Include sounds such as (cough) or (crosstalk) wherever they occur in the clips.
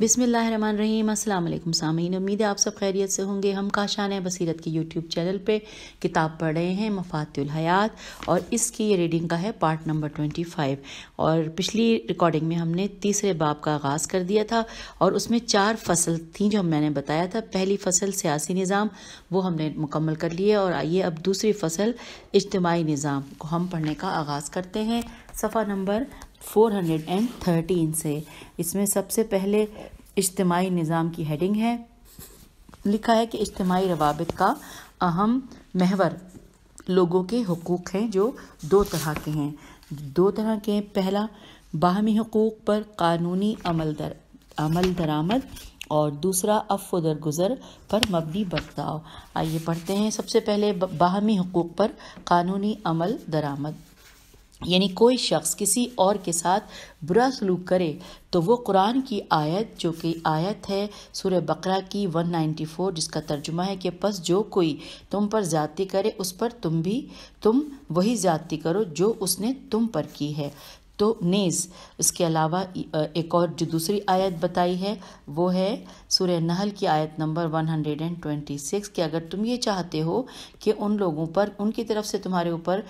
बिसमीम अल्लाम सामीन उम्मीद है आप सब खैरियत से होंगे हम काशान बसीरत के यूट्यूब चैनल पे किताब पढ़ रहे हैं मफातुल हयात और इसकी ये रीडिंग का है पार्ट नंबर ट्वेंटी फाइव और पिछली रिकॉर्डिंग में हमने तीसरे बाब का आगाज़ कर दिया था और उसमें चार फसल थी जो मैंने बताया था पहली फसल सियासी निज़ाम वो हमने मुकम्मल कर लिया और आइए अब दूसरी फसल इज्तमाही निज़ाम को हम पढ़ने का आगाज़ करते हैं सफ़ा नंबर 413 से इसमें सबसे पहले इज्तमी निज़ाम की हेडिंग है लिखा है कि इज्तमाही रवाबित का अहम महवर लोगों के हकूक़ हैं जो दो तरह के हैं दो तरह के हैं पहला बाहमी हकूक़ पर कानूनी अमल दर अमल दरामद और दूसरा अफ़ दरगुजर पर मबनी बर्ताव आइए पढ़ते हैं सबसे पहले बाहमी हकूक़ पर कानूनी अमल दरामद यानी कोई शख्स किसी और के साथ बुरा सलूक करे तो वो कुरान की आयत जो कि आयत है सूर्य बकरा की 194 जिसका तर्जुमा है कि बस जो कोई तुम पर ज़्यादती करे उस पर तुम भी तुम वही ज़्यादती करो जो उसने तुम पर की है तो नेज उसके अलावा एक और जो दूसरी आयत बताई है वो है सूर्य नहल की आयत नंबर 126 कि अगर तुम ये चाहते हो कि उन लोगों पर उनकी तरफ से तुम्हारे ऊपर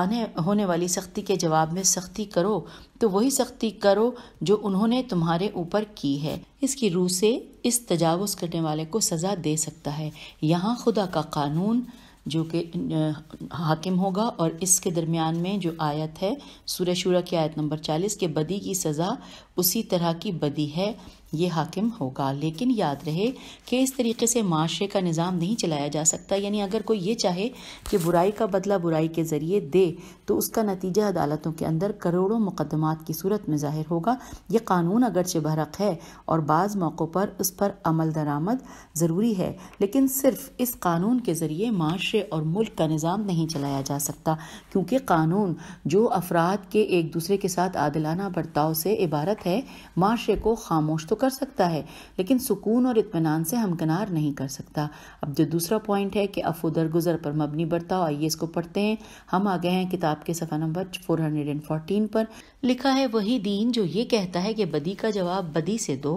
आने होने वाली सख्ती के जवाब में सख्ती करो तो वही सख्ती करो जो उन्होंने तुम्हारे ऊपर की है इसकी रूह से इस तजावज़ करने वाले को सज़ा दे सकता है यहाँ खुदा का कानून जो कि हाकिम होगा और इसके दरमियान में जो आयत है सूर्य शुरा की आयत नंबर चालीस के बदी की सज़ा उसी तरह की बदी है ये हाकिम होगा लेकिन याद रहे कि इस तरीके से माशरे का निज़ाम नहीं चलाया जा सकता यानी अगर कोई ये चाहे कि बुराई का बदला बुराई के ज़रिए दे तो उसका नतीजा अदालतों के अंदर करोड़ों मुकदमात की सूरत में ज़ाहिर होगा ये कानून अगरचे बरक है और बाज़ मौक़ों पर उस पर अमल दरामद ज़रूरी है लेकिन सिर्फ इस कानून के ज़रिए माशरे और मुल्क का निज़ाम नहीं चलाया जा सकता क्योंकि कानून जो अफराद के एक दूसरे के साथ आदिलाना बर्ताव से इबारत है माशरे को खामोश तो कर सकता है लेकिन सुकून और इतमान से हमकनार नहीं कर सकता अब जो दूसरा पॉइंट है कि अफो दरगुजर पर मबनी बरताओ आइए इसको पढ़ते हैं हम आ गए हैं किताब के सफ़ा नंबर 414 पर लिखा है वही दीन जो ये कहता है कि बदी का जवाब बदी से दो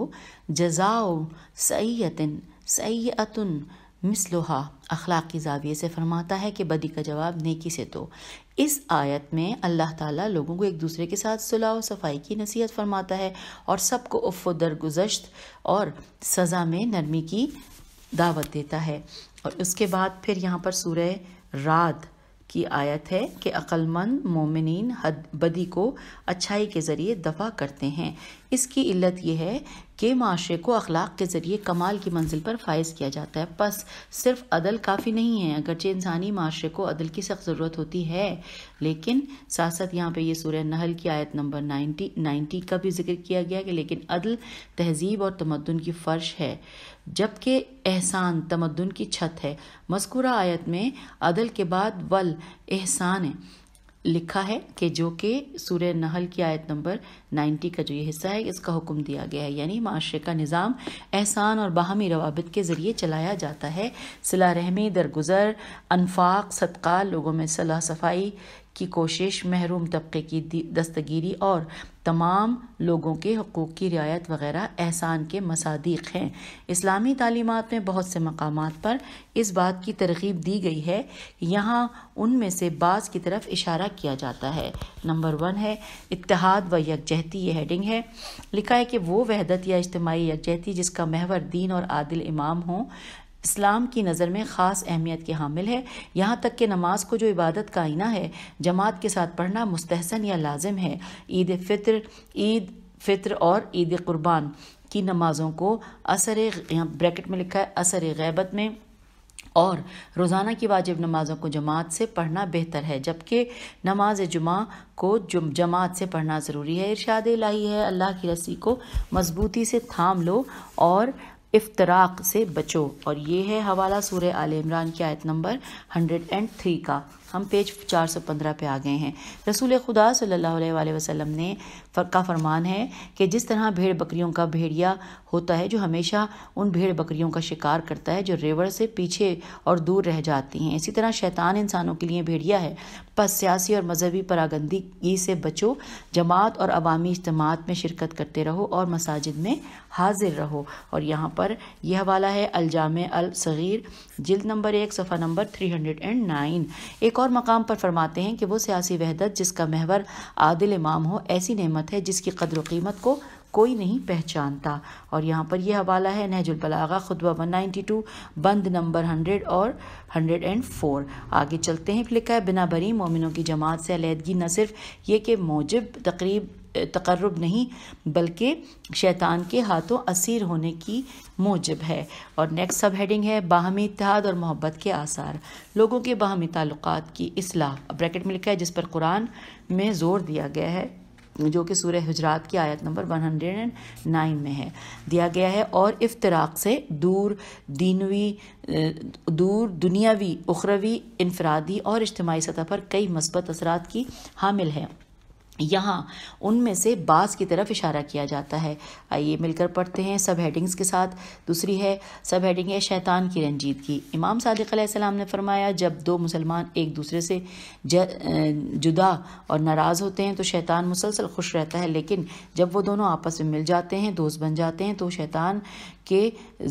जजाओ सैतिन सैतुन मिसलोहा अखलाक की जाविये से फरमाता है कि बदी का जवाब नेकी से तो इस आयत में अल्लाह ताला लोगों को एक दूसरे के साथ सुलह और सफाई की नसीहत फरमाता है और सबको उफ़ दरगुजश्त और सज़ा में नरमी की दावत देता है और उसके बाद फिर यहाँ पर सूरह रात की आयत है कि अक्लमंद मोमिन हद बदी को अच्छाई के ज़रिए दफ़ा करते हैं इसकी इल्लत यह है के माशरे को अखलाक के ज़रिए कमाल की मंजिल पर फायज किया जाता है बस सिर्फ अदल काफ़ी नहीं है अगरचे इंसानी माशरे को अदल की सख्त ज़रूरत होती है लेकिन साथ साथ यहाँ पे यह सूर्य नहल की आयत नंबर नाइन्टी नाइन्टी का भी जिक्र किया गया कि लेकिन अदल तहजीब और तमदन की फ़र्श है जबकि एहसान तमदन की छत है मस्कुरा आयत में अदल के बाद वल एहसान है लिखा है कि जो कि सूर्य नहल की आयत नंबर 90 का जो ये हिस्सा है इसका हुक्म दिया गया है यानी माशरे का निज़ाम एहसान और बाहमी रवाबित के ज़रिए चलाया जाता है सिला रहमी दरगुजर अनफाक सदका लोगों में सलाह सफाई की कोशिश महरूम तबके की दस्तगीरी और तमाम लोगों के हकूक़ की रियायत वगैरह एहसान के मसादिक हैं इस्लामी तालीमत में बहुत से मकाम पर इस बात की तरगीब दी गई है यहाँ उनमें से बाज़ की तरफ इशारा किया जाता है नंबर वन है इतिहाद व यकजहती ये हेडिंग है लिखा है कि वो वहदत या इज्तमाही यकजहती जिसका महवर दीन और आदिल इमाम हों इस्लाम की नज़र में ख़ास अहमियत के हामिल है यहाँ तक कि नमाज को जो इबादत का आईना है जमात के साथ पढ़ना मुस्तहसन या लाजिम है ईद फितर ईद फितर और ईद कुर्बान की नमाज़ों को असर यहाँ ब्रैकेट में लिखा है असर गैबत में और रोज़ाना की वाजिब नमाज़ों को जमात से पढ़ना बेहतर है जबकि नमाज जुमा को जुम जमात से पढ़ना ज़रूरी है इरशाद लाही है अल्लाह की रस्सी को मजबूती से थाम लो और इफ्तराक से बचो और ये है हवाला सूर्य आल इमरान की आयत नंबर हंड्रेड एंड थ्री का हम पेज 415 पे आ गए हैं रसूल खुदा सल्लल्लाहु अलैहि वसल्लम ने का फरमान है कि जिस तरह भेड़ बकरियों का भेड़िया होता है जो हमेशा उन भेड़ बकरियों का शिकार करता है जो रेवड़ से पीछे और दूर रह जाती हैं इसी तरह शैतान इंसानों के लिए भेड़िया है बस सियासी और मजहबी परागंदगी से बचो जमात और अवामी इजमात में शिरकत करते रहो और मसाजिद में हाजिर रहो और यहाँ पर यह हवाला है अलजाम अलसग़ीर जल्द नंबर एक सफ़ा number three hundred and nine एक एक और मकाम पर फरमाते हैं कि वो सियासी वहदत जिसका महवर आदिल इमाम हो ऐसी नेमत है जिसकी कदर कीमत को कोई नहीं पहचानता और यहाँ पर यह हवाला है नहजुलबलागा खुतबा टू बंद नंबर हंड्रेड और हंड्रेड एंड फोर आगे चलते हैं फिर लिखा है बिना बरी मोमिनों की जमात से अलीहदगी न सिर्फ ये कि मौजब तकरीब तकर्रब नहीं बल्कि शैतान के हाथों असीर होने की मूजब है और नेक्स्ट सब हेडिंग है बाहमी इतिहाद और मोहब्बत के आसार लोगों के बाहमी ताल्लुक की असलाह ब्रैकेट में लिखा है जिस पर कुरान में ज़ोर दिया गया है जो कि सूर्य हजरात की आयत नंबर 109 में है दिया गया है और इफ्तराक से दूर दीनवी दूर दुनियावी उखरवी इनफरादी और इज्तमाही सतह पर कई मस्बत असरात की हामिल हैं यहाँ उनमें से बास की तरफ इशारा किया जाता है आइए मिलकर पढ़ते हैं सब हेडिंग्स के साथ दूसरी है सब हेडिंग है शैतान की रंजीत की इमाम सादिक सलाम ने फरमाया जब दो मुसलमान एक दूसरे से ज, जुदा और नाराज़ होते हैं तो शैतान मुसलसल खुश रहता है लेकिन जब वो दोनों आपस में मिल जाते हैं दोस्त बन जाते हैं तो शैतान के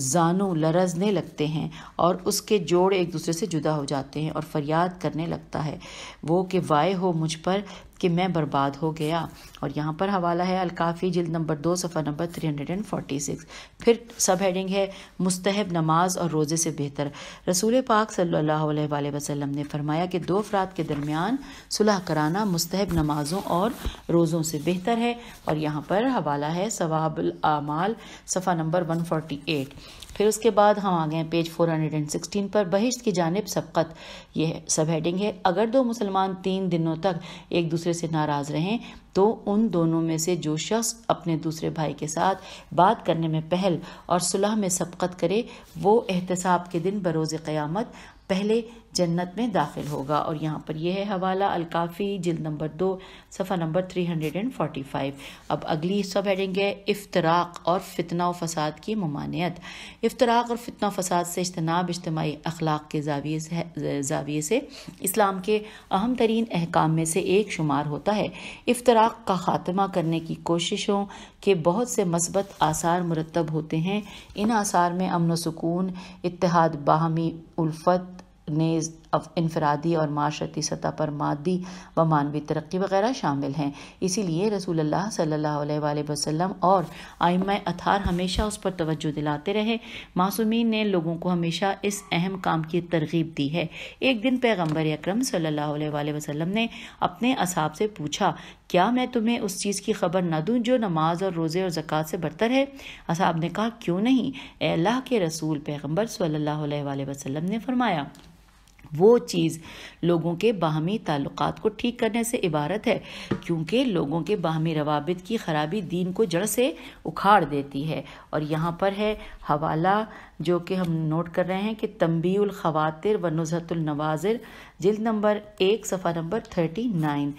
जानू लरजने लगते हैं और उसके जोड़ एक दूसरे से जुदा हो जाते हैं और फरियाद करने लगता है वो कि वाय हो मुझ पर कि मैं बर्बाद हो गया और यहाँ पर हवाला है अलकाफ़ी जिल्द नंबर दो सफ़ा number three hundred and forty six फिर सब हेडिंग है मुस्तहब नमाज और रोज़े से बेहतर रसूल पाक सल्लल्लाहु अलैहि वसल्लम ने फरमाया कि दो अफराद के दरमियान सुलह कराना मुस्तहब नमाजों और रोज़ों से बेहतर है और यहाँ पर हवाला है सवाबल आमाल सफ़ा नंबर वन 48 फिर उसके बाद हम आ गए पेज 416 पर बहिश्त की जानब सबकत यह सब हेडिंग है अगर दो मुसलमान तीन दिनों तक एक दूसरे से नाराज़ रहें तो उन दोनों में से जो शख्स अपने दूसरे भाई के साथ बात करने में पहल और सुलह में सबकत करे वो एहतसाब के दिन बरोज़ क़यामत पहले जन्नत में दाखिल होगा और यहाँ पर यह है हवाला अलकाफ़ी जिल नंबर दो सफ़ा number three hundred and forty five अब अगली सब बैठेंगे इफ्तराक और फितना फसाद की ममानियत इफ्तराक और फितना फसाद से इजतनाब इज्तमाही अखलाक के जाविये से जाविये से इस्लाम के अहम तरीन अहकाम में से एक शुमार होता है इफ्तराक का ख़ात्मा करने की कोशिशों के बहुत से मस्बत आसार मुरतब होते हैं इन आसार में अमन सुकून इतिहाद बाहमी उल्फत ने इनफरादी और माशरती सतह पर मादी व मानवी तरक्की वगैरह शामिल हैं इसीलिए रसूल अल्लाह सल्लल्लाहु अलैहि वसल्लम और आइम अथार हमेशा उस पर तवज्जो दिलाते रहे मासूमीन ने लोगों को हमेशा इस अहम काम की तरगीब दी है एक दिन पैगम्बर अक्रम अलैहि वसल्लम ने अपने असाब से पूछा क्या मैं तुम्हें उस चीज़ की खबर न दूँ जो नमाज और रोज़े और ज़क़़त से बढ़तर है असाब ने कहा क्यों नहीं अल्लाह के रसूल पैगम्बर सल्ला वसलम ने फरमाया वो चीज़ लोगों के बाहमी ताल्लुक को ठीक करने से इबारत है क्योंकि लोगों के बाहमी रवाबित की खराबी दीन को जड़ से उखाड़ देती है और यहाँ पर है हवाला जो कि हम नोट कर रहे हैं कि तम्बील ख़वातिर व नुजहतुलनवाजिर जल्द नंबर एक सफ़ा नंबर थर्टी नाइन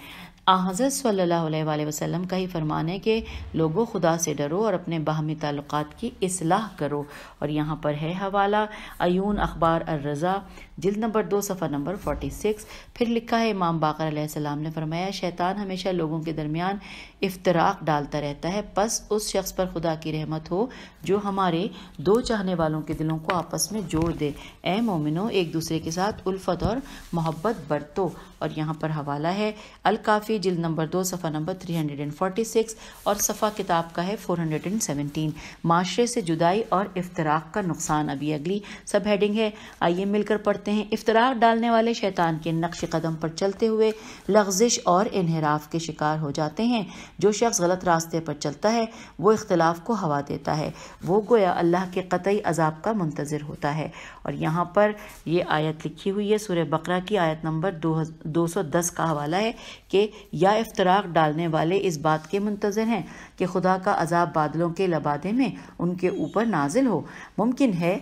हज़रत सल्लल्लाहु अलैहि वसल्लम का ही फरमान है कि लोगों खुदा से डरो और अपने बाहमी ताल्लुक़ की असलाह करो और यहाँ पर है हवाला अयून अखबार अर्रज़ा जिल्द नंबर दो सफ़ा नंबर फोटी सिक्स फिर लिखा है इमाम बाकर ने फरमाया शैतान हमेशा लोगों के दरमियान इफ्तराक डालता रहता है बस उस शख्स पर खुदा की रहमत हो जो हमारे दो चाहने वालों के दिलों को आपस में जोड़ दे ए मोमिनो एक दूसरे के साथ उल्फत और मोहब्बत बरतो और यहाँ पर हवाला है अलकाफ़ी की जिल नंबर दो सफ़ा नंबर 346 और सफ़ा किताब का है 417 माशरे से जुदाई और इफ्तराक का नुकसान अभी अगली सब हेडिंग है आइए मिलकर पढ़ते हैं इफ्तराक डालने वाले शैतान के नक्श कदम पर चलते हुए लफ्जिश और इनहराफ के शिकार हो जाते हैं जो शख्स गलत रास्ते पर चलता है वो इख्तलाफ को हवा देता है वो गोया अल्लाह के कतई अजाब का मुंतज़र होता है और यहाँ पर ये आयत लिखी हुई है सूर्य बकरा की आयत नंबर दो, दो सौ दस का हवाला है कि या इफ्तराक डालने वाले इस बात के मुंतजर हैं कि खुदा का अजाब बादलों के लबादे में उनके ऊपर नाजिल हो मुमकिन है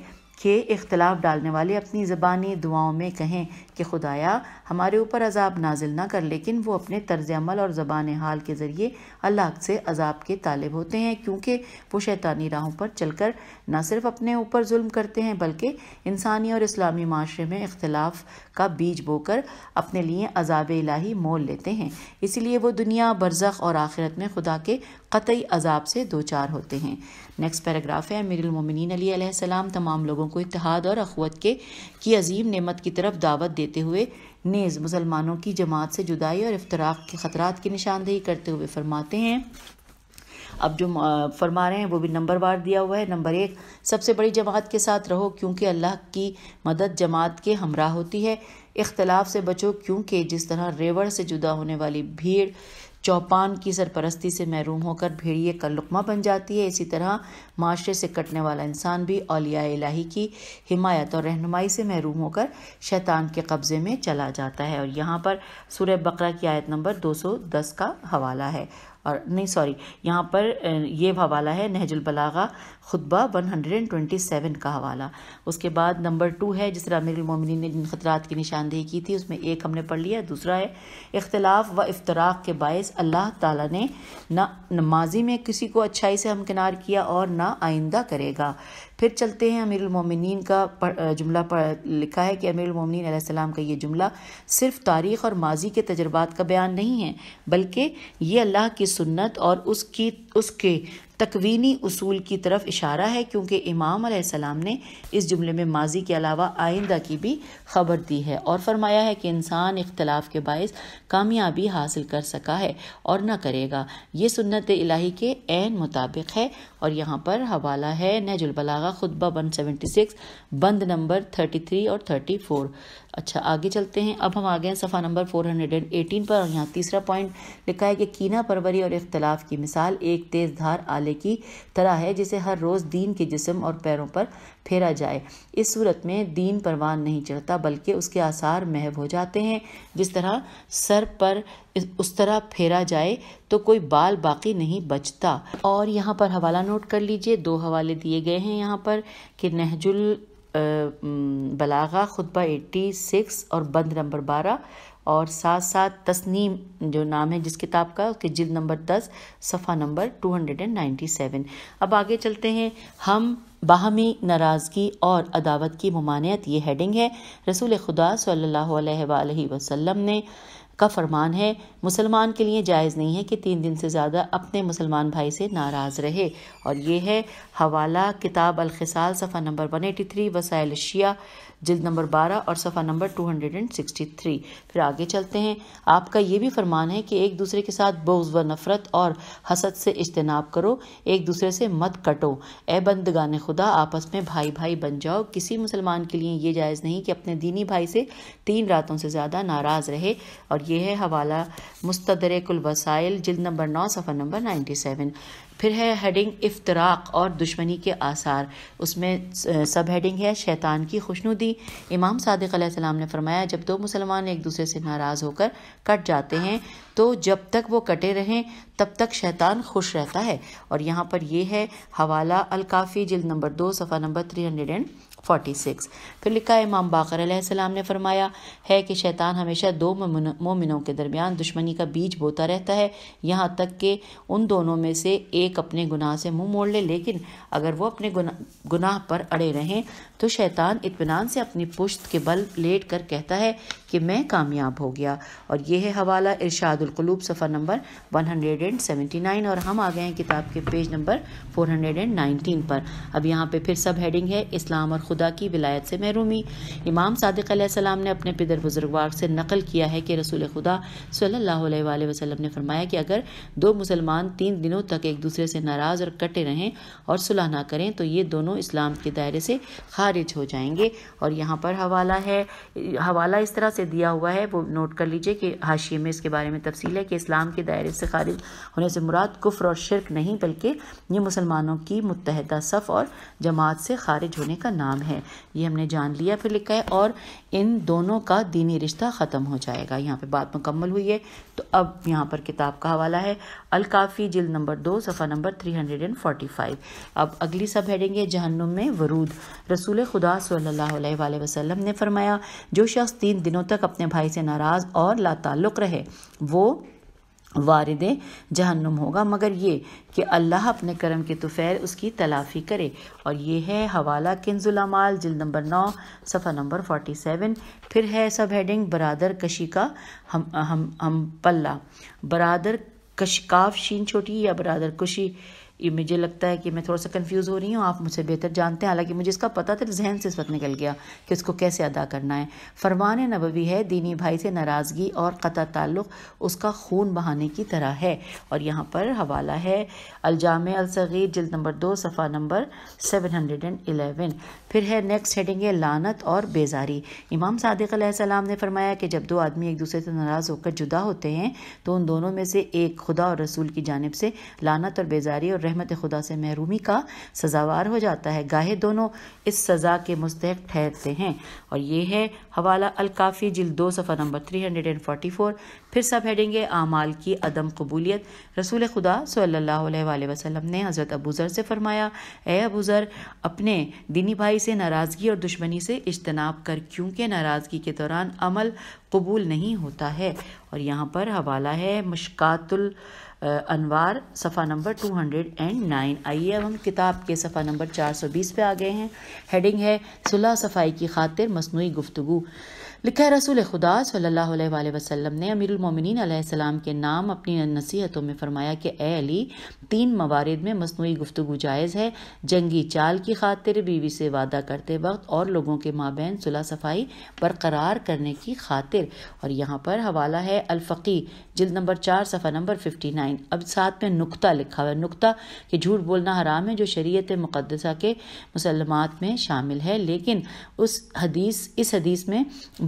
कि इख्तलाफ डालने वाले अपनी ज़बानी दुआओं में कहें कि खुदाया हमारे ऊपर अजाब नाजिल ना कर लेकिन वो अपने तर्ज अमल और ज़बान हाल के ज़रिए अल्लाह से अजाब के तालब होते हैं क्योंकि वो शैतानी राहों पर चल कर न सिर्फ अपने ऊपर जुल्म करते हैं बल्कि इंसानी और इस्लामी माशरे में इख्तलाफ का बीज बोकर अपने लिए अजाब इलाही मोल लेते हैं इसीलिए वो दुनिया बरसख और आखिरत में खुदा के कतई अजाब से दो चार होते हैं नेक्स्ट पैराग्राफ है अमीरमिन अली तमाम लोगों को इतिहाद और अखवत के की अजीम नमत की तरफ दावत दे देते हुए नेज़ मुसलमानों की जमात से जुदाई और इफ्तराक के ख़तरात की निशानदेही करते हुए फरमाते हैं अब जो फरमा रहे हैं वो भी नंबर बार दिया हुआ है नंबर एक सबसे बड़ी जमात के साथ रहो क्योंकि अल्लाह की मदद जमात के हमरा होती है इख्तलाफ से बचो क्योंकि जिस तरह रेवड़ से जुदा होने वाली भीड़ चौपान की सरपरस्ती से महरूम होकर भेड़िए का लुकमा बन जाती है इसी तरह माशरे से कटने वाला इंसान भी अलिया इलाही की हिमायत और रहनुमाई से महरूम होकर शैतान के कब्ज़े में चला जाता है और यहाँ पर सूर्य बकरा की आयत नंबर 210 का हवाला है और नहीं सॉरी यहाँ पर ये हवाला है नहजुल बलागा खुतबा 127 का हवाला उसके बाद नंबर टू है जिस तरह अमीर उमिन ने जिन खतरात की निशानदेही की थी उसमें एक हमने पढ़ लिया दूसरा है इख्तलाफ व इफ्तराक के बायस अल्लाह ताला ने ना नमाजी में किसी को अच्छाई से हमकिनार किया और ना आइंदा करेगा फिर चलते हैं अमीर अमीरमिन का जुमला पर लिखा है कि अमीर आसमाम का ये जुमला सिर्फ तारीख़ और माजी के तजर्बात का बयान नहीं है बल्कि ये अल्लाह की सुन्नत और उसकी उसके तकवीनी उसूल की तरफ इशारा है क्योंकि इमाम सलाम ने इस जुमले में माजी के अलावा आइंदा की भी खबर दी है और फरमाया है कि इंसान इख्तलाफ के बायस कामयाबी हासिल कर सका है और न करेगा ये सुन्नत इलाही के एन मुताबिक है और यहाँ पर हवाला है नजुलबलागा खुतबा वन सेवेंटी सिक्स बंद नंबर थर्टी थ्री और थर्टी फोर अच्छा आगे चलते हैं अब हम आ गए हैं सफ़ा नंबर 418 पर और यहाँ तीसरा पॉइंट लिखा है कि कीना परवरी और इख्तलाफ की मिसाल एक तेज़ धार आले की तरह है जिसे हर रोज़ दीन के जिसम और पैरों पर फेरा जाए इस सूरत में दीन परवान नहीं चढ़ता बल्कि उसके आसार महव हो जाते हैं जिस तरह सर पर उस तरह फेरा जाए तो कोई बाल बाकी नहीं बचता और यहाँ पर हवाला नोट कर लीजिए दो हवाले दिए गए हैं यहाँ पर कि नहजुल बलागा खुतबा 86 और बंद नंबर 12 और साथ साथ तस्नीम जो नाम है जिस किताब का उसके जिल्द नंबर 10 सफ़ा नंबर 297 अब आगे चलते हैं हम बाहमी नाराज़गी और अदावत की ममानियत ये हेडिंग है रसूल खुदा सल्लल्लाहु अलैहि वसल्लम ने का फरमान है मुसलमान के लिए जायज़ नहीं है कि तीन दिन से ज़्यादा अपने मुसलमान भाई से नाराज़ रहे और ये है हवाला किताब अलखसाल सफ़ा नंबर वन एटी थ्री वसायल शिया जिल्द नंबर 12 और सफ़ा नंबर 263 फिर आगे चलते हैं आपका ये भी फरमान है कि एक दूसरे के साथ बोज़ व नफ़रत और हसद से इजतनाब करो एक दूसरे से मत कटो ए बंदगान खुदा आपस में भाई भाई बन जाओ किसी मुसलमान के लिए ये जायज़ नहीं कि अपने दीनी भाई से तीन रातों से ज़्यादा नाराज़ रहे और यह है हवाला मुस्तरकुल जिल्द नंबर नौ सफ़ा नंबर नाइन्टी सेवन फिर है हेडिंग इफ्तराक और दुश्मनी के आसार उसमें सब हेडिंग है शैतान की खुशनुदी इमाम सादिक सलाम ने फरमाया जब दो मुसलमान एक दूसरे से नाराज़ होकर कट जाते हैं तो जब तक वो कटे रहें तब तक शैतान खुश रहता है और यहाँ पर यह है हवाला अलकाफ़ी जिल्द नंबर दो सफ़ा number three hundred and forty six फिर लिखा इमाम बाकर सलाम ने फरमाया है कि शैतान हमेशा दो मोमिनों के दरमियान दुश्मनी का बीज बोता रहता है यहाँ तक कि उन दोनों में से एक अपने गुनाह से मुंह मोड़ ले लेकिन अगर वो अपने गुना, गुनाह पर अड़े रहें तो शैतान इतमान से अपनी पुश्त के बल लेट कर कहता है कि मैं कामयाब हो गया और यह है हवाला इरशादुलकलूब सफ़र number one hundred and seventy nine और हम आ गए हैं किताब के page number four hundred and nineteen पर अब यहाँ पर फिर सब हेडिंग है इस्लाम और खुदा की विलायत से मैं रूमी इमाम सादिक ने अपने पिदर बुजुर्गवार से नकल किया है कि रसूल खुदा सल्ला वसलम ने फरमाया कि अगर दो मुसलमान तीन दिनों तक एक दूसरे से नाराज़ और कटे रहें और सुलह ना करें तो ये दोनों इस्लाम के दायरे से खारिज हो जाएंगे और यहाँ पर हवाला है हवाला इस तरह से दिया हुआ है वो नोट कर लीजिए कि हाशिए में इसके बारे में तफसील है कि इस्लाम के दायरे से खारिज होने से मुराद कुफ्र और शिरक नहीं बल्कि ये मुसलमानों की मुतहदा सफ़ और जमात से खारिज होने का नाम है ये हमने जान ठान लिया फिर लिखा है और इन दोनों का दीनी रिश्ता ख़त्म हो जाएगा यहाँ पे बात मुकम्मल हुई है तो अब यहाँ पर किताब का हवाला है अलकाफ़ी जिल नंबर दो सफ़ा number three hundred and forty five अब अगली सब हेडिंग है जहन्नुम में वरूद रसूल खुदा सल्ला वसलम ने फरमाया जो शख्स तीन दिनों तक अपने भाई से नाराज़ और लाताल्लुक़ रहे वो वारद जहन्नुम होगा मगर ये कि अल्लाह अपने करम के तुफ़ैल उसकी तलाफ़ी करे और ये है हवाला किन्जुलमाल जिल नंबर नौ सफ़ा नंबर फोटी सेवन फिर है सब हेडिंग बरदर कशी का हम हम हम पल्ला बरदर कशकाफ शीन छोटी या बरदर कुशी ये मुझे लगता है कि मैं थोड़ा सा कंफ्यूज हो रही हूँ आप मुझसे बेहतर जानते हैं हालांकि मुझे इसका पता था जहन से इस वक्त निकल गया कि उसको कैसे अदा करना है फरमान नबवी है दीनी भाई से नाराज़गी और क़ा ताल्लुक़ उसका खून बहाने की तरह है और यहाँ पर हवाला है अलजाम अलसगीर जल्द नंबर दो सफ़ा number seven hundred and eleven फिर है नेक्स्ट हेडिंग है लानत और बेजारी इमाम सादिक ने फरमाया कि जब दो आदमी एक दूसरे से नाराज़ होकर जुदा होते हैं तो उन दोनों में से एक खुदा और रसूल की जानब से लानत और बेजारी और रहमत खुदा से महरूमी का सजावार हो जाता है गाहे दोनों इस सज़ा के मुस्तक ठहरते हैं और ये है हवाला अलकाफ़ी जिल दो सफ़ा number three hundred and forty four फिर सब हेडिंग आमाल की अदम कबूलियत रसूल खुदा सल्ला वसलम ने हज़रत अबूज़र से फ़रमाया ए अबूज़र अपने दीनी भाई से नाराज़गी और दुश्मनी से इजतनाब कर क्योंकि नाराज़गी के दौरान अमल कबूल नहीं होता है और यहाँ पर हवाला है मुश्कातुल अनवार सफ़ा नंबर 209 आइए अब हम किताब के सफ़ा नंबर 420 पे आ गए हैं हेडिंग है सुलह सफाई की खातिर मसनू गुफ्तु लिखा है रसूल खुदा सल्लल्लाहु अलैहि वसल्लम ने अमीरमिन सलाम के नाम अपनी नसीहतों में फरमाया कि ए अली तीन मवारद में मसनू गुफ्तु जायज़ है जंगी चाल की खातिर बीवी से वादा करते वक्त और लोगों के माबेन सुलह सफाई बरकरार करने की खातिर और यहाँ पर हवाला है अलफ़ी जिल्द नंबर चार सफ़ा नंबर फिफ्टी नाइन अब साथ में नुकता लिखा हुआ नुकता कि झूठ बोलना हराम है जो शरीयत मुक़दसा के मुसलमात में शामिल है लेकिन उस हदीस इस हदीस में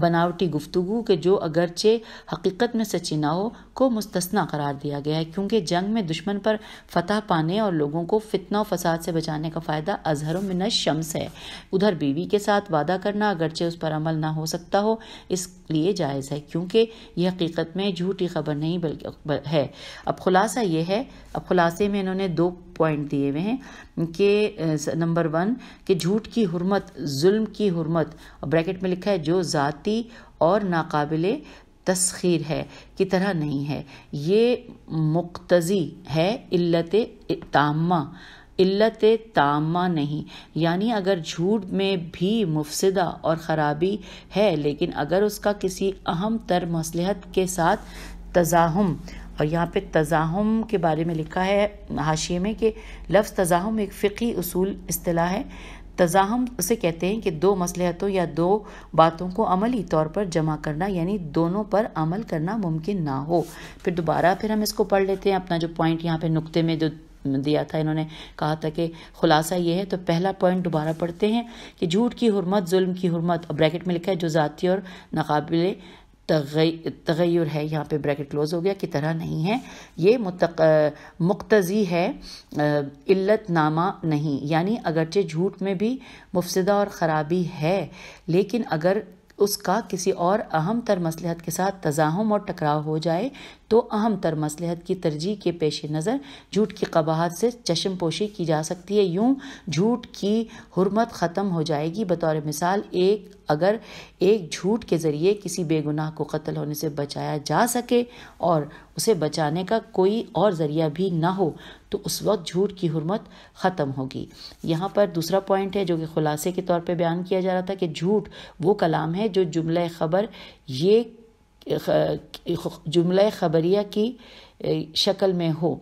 बनावटी गुफ्तु के जो अगरचे हकीकत में सच्ची ना हो को मुस्तना करार दिया गया है क्योंकि जंग में दुश्मन पर फतह पाने और लोगों को फितना और फसाद से बचाने का फ़ायदा अजहर मिन शम्स है उधर बीवी के साथ वादा करना अगरचे उस पर अमल ना हो सकता हो इसलिए जायज़ है क्योंकि यह हकीकत में झूठी खबर नहीं बल्कि है अब खुलासा यह है अब खुलासे में इन्होंने दो पॉइंट दिए हुए हैं कि नंबर वन कि झूठ की हरमत जुल्म की हरमत ब्रैकेट में लिखा है जो ज़ाति और नाकबिल तस्खीर है की तरह नहीं है ये मुक्तजी है इल्लत तामा इल्लत तामा नहीं यानी अगर झूठ में भी मुफसदा और ख़राबी है लेकिन अगर उसका किसी अहम तर मसलहत के साथ तजाहम और यहाँ पे तजाहम के बारे में लिखा है हाशिए में कि लफ्ज़ तजाहम एक फ़िकी असूल असलाह है तजाहम उसे कहते हैं कि दो मसलहतों या दो बातों को अमली तौर पर जमा करना यानी दोनों पर अमल करना मुमकिन ना हो फिर दोबारा फिर हम इसको पढ़ लेते हैं अपना जो पॉइंट यहाँ पर नुकते में जो दिया था इन्होंने कहा था कि खुलासा यह है तो पहला पॉइंट दोबारा पढ़ते हैं कि झूठ की हरमत जुल्म की हरमत और ब्रैकेट में लिखा है जो ज़ाती और नाकबिल तगैर है यहाँ पे ब्रैकेट क्लोज हो गया की तरह नहीं है ये मुक्तजी है इल्लत नामा नहीं यानी अगरचे झूठ में भी मुफसदा और ख़राबी है लेकिन अगर उसका किसी और अहम तर मसलहत के साथ तजाहम और टकराव हो जाए तो अहम तर मसलहत की तरजीह के पेश नज़र झूठ की कबाहत से चशम पोशी की जा सकती है यूँ झूठ की हरमत ख़त्म हो जाएगी बतौर मिसाल एक अगर एक झूठ के ज़रिए किसी बेगुनाह को कत्ल होने से बचाया जा सके और उसे बचाने का कोई और ज़रिया भी ना हो तो उस वक्त झूठ की हरमत ख़त्म होगी यहाँ पर दूसरा पॉइंट है जो कि ख़ुलासे के तौर पर बयान किया जा रहा था कि झूठ वो कलाम है जो जुमला ख़बर ये जुमल खबरिया की शक्ल में हो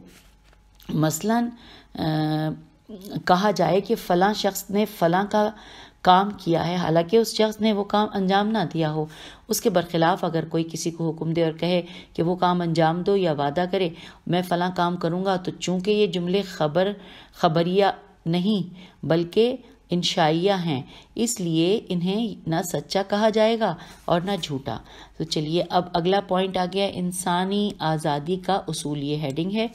मसलन कहा जाए कि फ़लाँ शख्स ने फ़लाँ का काम किया है हालांकि उस शख्स ने वो काम अंजाम ना दिया हो उसके बरखिलाफ़ अगर कोई किसी को हुक्म दे और कहे कि वो काम अंजाम दो या वादा करे मैं फ़लाँ काम करूँगा तो चूँकि ये जुमले खबर खबरिया नहीं बल्कि इंशाइया हैं इसलिए इन्हें ना सच्चा कहा जाएगा और ना झूठा तो चलिए अब अगला पॉइंट आ गया इंसानी आज़ादी का उसूल ये हेडिंग है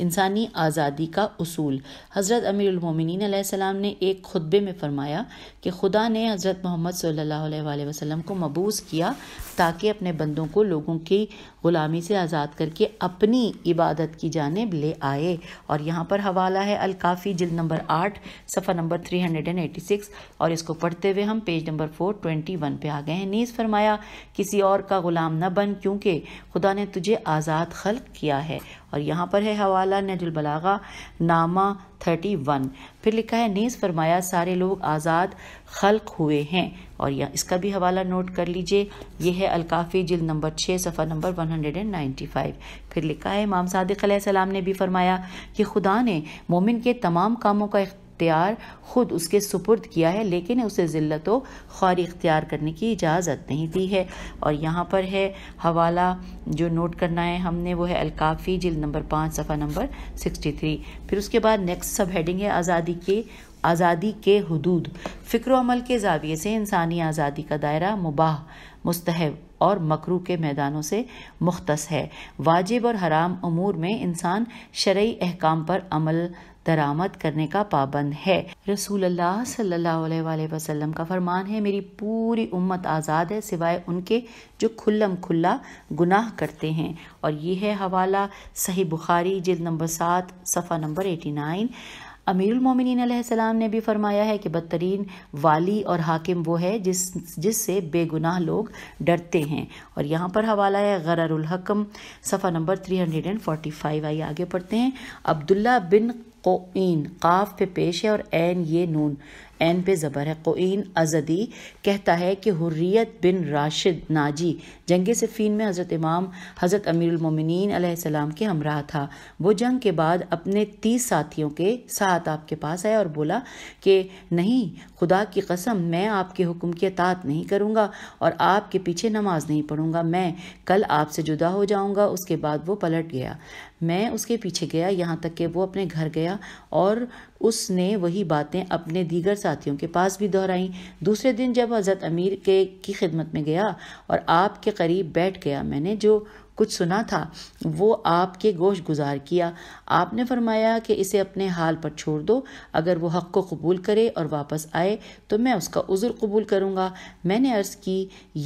इंसानी आज़ादी का उसूल हज़रत अमीरमिन सलाम ने एक खुतबे में फ़रमाया कि खुदा ने हज़रत मोहम्मद सल्ला वसलम को मबूस किया ताकि अपने बंदों को लोगों की ग़ुलामी से आज़ाद करके अपनी इबादत की जानब ले आए और यहाँ पर हवाला है अलकाफ़ी जिल नंबर आठ सफ़ा number three hundred and eighty six और इसको पढ़ते हुए हम page number four twenty one पे आ गए हैं नीज फरमाया किसी और का गुलाम न बन क्योंकि खुदा ने तुझे आज़ाद खल्क किया है और यहाँ पर है हवाला नजुलबलागा नामा थर्टी वन फिर लिखा है नीज फरमाया सारे लोग आज़ाद खल्क हुए हैं और यह इसका भी हवाला नोट कर लीजिए यह है अलकाफ़ी जिल नंबर छः सफ़ा number one hundred and ninety five फिर लिखा है इमाम सदक सलाम ने भी फरमाया कि खुदा ने मोमिन के तमाम कामों का इख्तियार ख़ुद उसके सुपुर्द किया है लेकिन उसे ज़िल्लत व ख्वार इख्तियार करने की इजाज़त नहीं दी है और यहाँ पर है हवाला जो नोट करना है हमने वो है अलकाफ़ी जिल नंबर पाँच सफ़ा नंबर सिक्सटी थ्री फिर उसके बाद नेक्स्ट सब हेडिंग है आज़ादी के आज़ादी के हदूद फ़िक्र अमल के जाविये से इंसानी आज़ादी का दायरा मुबाह मुस्तहब और मकरू के मैदानों से मुख्तस है वाजिब और हराम अमूर में इंसान शर्य अहकाम पर अमल दरामद करने का पाबंद है रसूल अल्लाह वसल्लम का फरमान है मेरी पूरी उम्मत आज़ाद है सिवाय उनके जो खुल्लम खुल्ला गुनाह करते हैं और ये है हवाला सही बुखारी जिल नंबर सात सफ़ा नंबर एटी नाइन अमीरमिन सलाम ने भी फरमाया है कि बदतरीन वाली और हाकिम वो है जिस जिससे बेगुनाह लोग डरते हैं और यहाँ पर हवाला है गररहकम सफ़ा नंबर 345 आइए आगे पढ़ते हैं अब्दुल्ला बिन कोइन काफ पे पेश है और एन ये नून एन पे ज़बर है कोइन अजदी कहता है कि हुर्रियत बिन राशिद नाजी जंग सिफीन में हज़रत इमाम हज़रत अमीरमिन सलाम के हमरा था वो जंग के बाद अपने तीस साथियों के साथ आपके पास आया और बोला कि नहीं खुदा की कसम मैं आपके हुक्म की अतात नहीं करूँगा और आपके पीछे नमाज नहीं पढ़ूँगा मैं कल आपसे जुदा हो जाऊँगा उसके बाद वो पलट गया मैं उसके पीछे गया यहाँ तक कि वो अपने घर गया और उसने वही बातें अपने दीगर साथियों के पास भी दोहराई दूसरे दिन जब हज़रत अमीर के की खिदमत में गया और आपके करीब बैठ गया मैंने जो कुछ सुना था वो आपके गोश गुजार किया आपने फरमाया कि इसे अपने हाल पर छोड़ दो अगर वो हक़ को कबूल करे और वापस आए तो मैं उसका उज़र कबूल करूँगा मैंने अर्ज़ की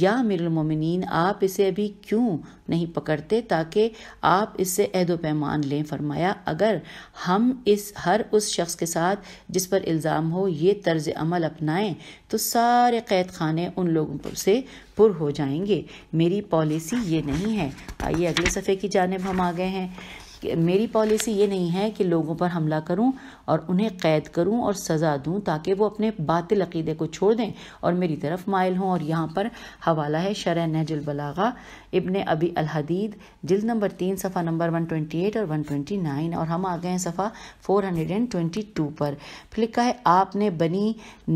या मिरमिन आप इसे अभी क्यों नहीं पकड़ते ताकि आप इससे अहद पैमान लें फरमाया अगर हम इस हर उस शख्स के साथ जिस पर इल्ज़ाम हो ये तर्ज अमल अपनाएं तो सारे कैद खाने उन लोगों से पुर हो जाएंगे मेरी पॉलिसी ये नहीं है आइए अगले सफ़े की जानब हम आ गए हैं मेरी पॉलिसी ये नहीं है कि लोगों पर हमला करूं और उन्हें क़ैद करूं और सज़ा दूं ताकि वो अपने बातिल अकीदे को छोड़ दें और मेरी तरफ मायल हों और यहाँ पर हवाला है शरह नहजुल बलागा अबी अलहदीद जिल्द नंबर तीन सफ़ा नंबर 128 और 129 और हम आ गए हैं सफ़ा 422 पर फिर लिखा है आपने बनी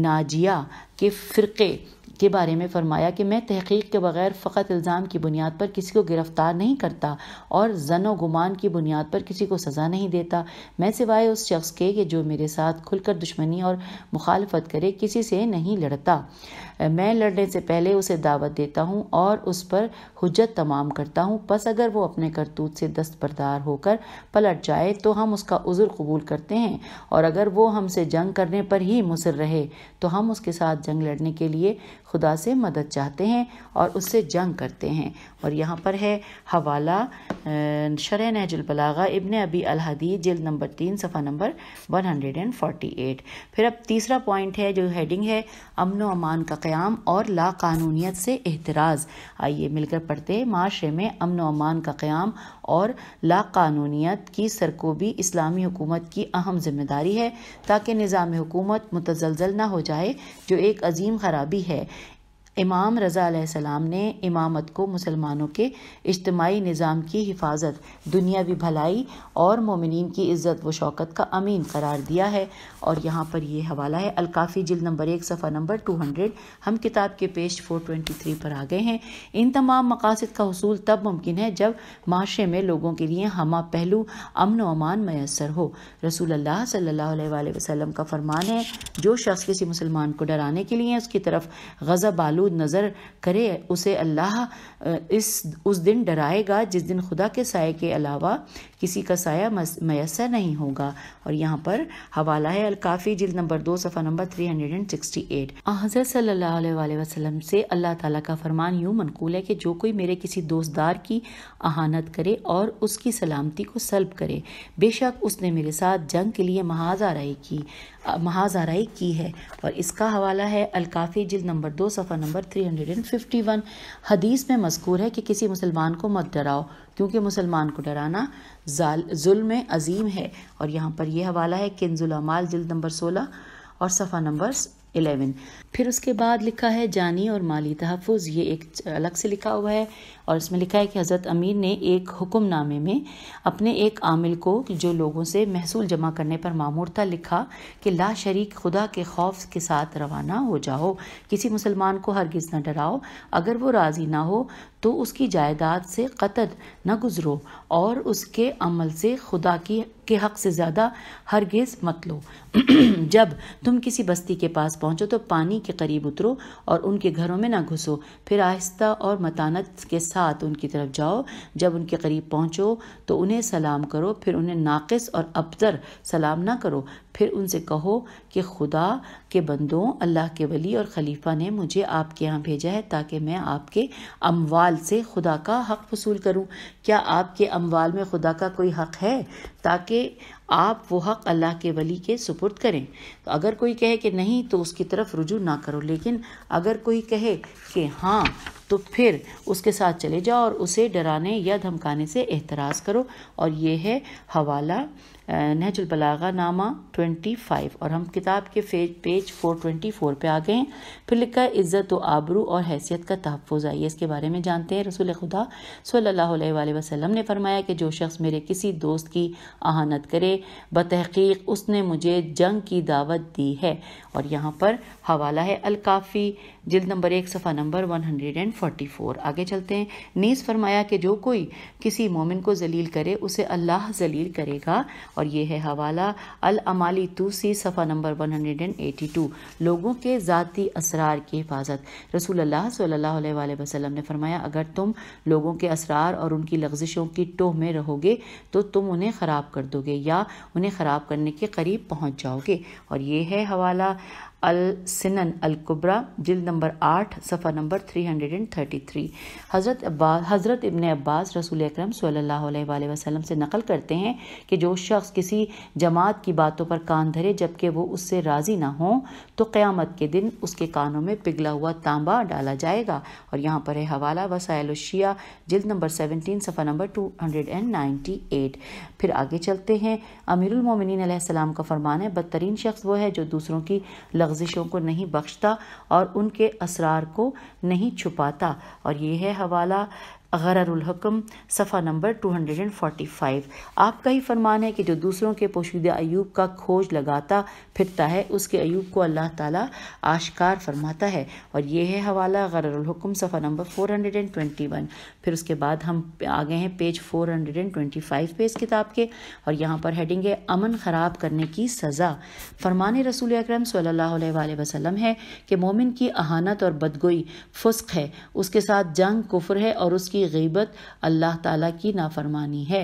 नाजिया के फ़िरके के बारे में फरमाया कि मैं तहकीक के बगैर फ़कत इल्ज़ाम की बुनियाद पर किसी को गिरफ़्तार नहीं करता और जन व गुमान की बुनियाद पर किसी को सज़ा नहीं देता मैं सिवाय उस शख्स के कि जो मेरे साथ खुलकर दुश्मनी और मुखालफत करे किसी से नहीं लड़ता मैं लड़ने से पहले उसे दावत देता हूँ और उस पर हजत तमाम करता हूँ बस अगर वो अपने करतूत से दस्तबरदार होकर पलट जाए तो हम उसका उज़र कबूल करते हैं और अगर वो हमसे जंग करने पर ही मुसर रहे तो हम उसके साथ जंग लड़ने के लिए खुदा से मदद चाहते हैं और उससे जंग करते हैं और यहाँ पर है हवाला शर नहजुलबलागा इबन अबी अलहदी जिल नंबर तीन सफ़ा number one hundred and eight फिर अब तीसरा पॉइंट है जो हेडिंग है अमन व अमान का क़्याम और लाकानूनीत से एतराज़ आइए मिलकर पढ़ते माशरे में अमन अमान का क़्याम और लाकानूनीत की सरकोबी इस्लामी हुकूमत की अहम जिम्मेदारी है ताकि निज़ाम हुकूमत मुतजलजल ना हो जाए जो एक अजीम खराबी है इमाम रज़ा सलाम ने इमामत को मुसलमानों के इज्तमाही निज़ाम की हिफाजत दुनियावी भलाई और मोमिन की इज़्ज़त व शौकत का अमीन करार दिया है और यहाँ पर यह हवाला है अलकाफ़ी जिल नंबर एक सफ़ा नंबर टू हंड्रेड हम किताब के पेज फोर ट्वेंटी थ्री पर आ गए हैं इन तमाम मकासद का हसूल तब मुमकिन है जब माशरे में लोगों के लिए हमा पहलू अमन व अमान मैसर हो रसूल अल्लाह सल्ला वसलम का फरमान है जो शख्स किसी मुसलमान को डराने के लिए उसकी तरफ गज़ब आलू आलूद नज़र करे उसे अल्लाह इस उस दिन डराएगा जिस दिन खुदा के साय के अलावा किसी का साया मैसर नहीं होगा और यहाँ पर हवाला है अलकाफ़ी जिल नंबर दो सफ़ा number three hundred and sixty eight हजर सल्ला वसलम से अल्लाह तला का फरमान यूँ मनकूल है कि जो कोई मेरे किसी दोस्तदार की अहानत करे और उसकी सलामती को सल्ब करे बेशक उसने मेरे साथ जंग के लिए महाज आरई की महाज आरई की है और इसका हवाला है अलकाफ़ी जिल नंबर दो सफ़ा number three hundred and fifty one हदीस में मजकूर है कि किसी मुसलमान को मत डराओ क्योंकि मुसलमान को डराना जुल्म अजीम है और यहाँ पर यह हवाला है किन्जुलामाल जल्द नंबर सोलह और सफ़ा नंबर एलेवन फिर उसके बाद लिखा है जानी और माली तहफ़ ये एक अलग से लिखा हुआ है और इसमें लिखा है कि हज़रत अमीर ने एक हुक्मनामे में अपने एक आमिल को जो लोगों से महसूल जमा करने पर मामूर था लिखा कि ला शरीक खुदा के खौफ के साथ रवाना हो जाओ किसी मुसलमान को हरगिज़ न डराओ अगर वो राज़ी ना हो तो उसकी जायदाद से कतद न गुज़रो और उसके अमल से खुदा की के हक़ से ज़्यादा हरगिज़ मत लो (clears throat) जब तुम किसी बस्ती के पास पहुँचो तो पानी के करीब उतरो और उनके घरों में ना घुसो फिर आहिस्ता और मतानत के साथ साथ उनकी तरफ जाओ जब उनके करीब पहुंचो तो उन्हें सलाम करो फिर उन्हें नाक़स और अबतर सलाम ना करो फिर उनसे कहो कि खुदा के बंदों अल्लाह के वली और खलीफा ने मुझे आपके यहाँ भेजा है ताकि मैं आपके अमवाल से खुदा का हक वसूल करूँ क्या आपके अमवाल में खुदा का कोई हक है ताकि आप वो हक अल्लाह के वली के सुपुर्द करें तो अगर कोई कहे कि नहीं तो उसकी तरफ रुजू ना करो लेकिन अगर कोई कहे कि हाँ तो फिर उसके साथ चले जाओ और उसे डराने या धमकाने से एहतराज़ करो और ये है हवाला नहजुल बलागा नामा फ़ाइव और हम किताब के phase page four twenty four पर आ गए हैं फिर लिखा है इज़्ज़त व आबरू और हैसियत का तहफ़ आइए इसके बारे में जानते हैं रसूल खुदा सल्लल्लाहु अलैहि वसल्लम ने फरमाया कि जो शख्स मेरे किसी दोस्त की अहानत करे बतहक़ीक उसने मुझे जंग की दावत दी है और यहाँ पर हवाला है अलकाफ़ी जिल्द नंबर एक सफ़ा नंबर 144 आगे चलते हैं नीस फरमाया कि जो कोई किसी मोमिन को जलील करे उसे अल्लाह जलील करेगा और यह है हवाला अल अमाली तूसी सफ़ा नंबर 182 लोगों के ज़ाती असरार की हिफाजत रसूल अल्लाह अलैहि वसल्लम ने फरमाया अगर तुम लोगों के असरार और उनकी लफ्जिशों की टोह में रहोगे तो तुम उन्हें ख़राब कर दोगे या उन्हें ख़राब करने के करीब पहुँच जाओगे और ये है हवाला अल सिनन अल कुबरा जिल नंबर आठ सफ़ा number three hundred and thirty three हज़रत अब्बास हज़रत इबन अब्बास रसूल अक्रम सल्ला वसलम से नकल करते हैं कि जो शख्स किसी जमात की बातों पर कान धरे जबकि वो उससे राज़ी ना हों तो क़्यामत के दिन उसके कानों में पिघला हुआ तांबा डाला जाएगा और यहाँ पर है हवाला शिया जिल नंबर सेवनटीन सफ़ा number two hundred and ninety eight फिर आगे चलते हैं अमीरमिन का फरमान है बदतरीन शख्स वह है जो दूसरों की लफ्जिशों को नहीं बख्शता और उनके असरार को नहीं छुपाता और ये है हवाला गरारकम सफ़ा नंबर 245 आपका ही फरमान है कि जो दूसरों के पोशीदा अयूब का खोज लगाता फिरता है उसके अयूब को अल्लाह ताला आशकार फरमाता है और यह है हवाला गरारकम सफ़ा नंबर 421 फिर उसके बाद हम आ गए हैं पेज 425 पे इस किताब के और यहाँ पर हेडिंग है अमन ख़राब करने की सज़ा फरमान रसूल अक्रम सल्ला वसलम है कि मोमिन की अहानत और बदगोई फुस्क है उसके साथ जंग कुफर है और उसकी की गीबत अल्लाह ताला की नाफरमानी है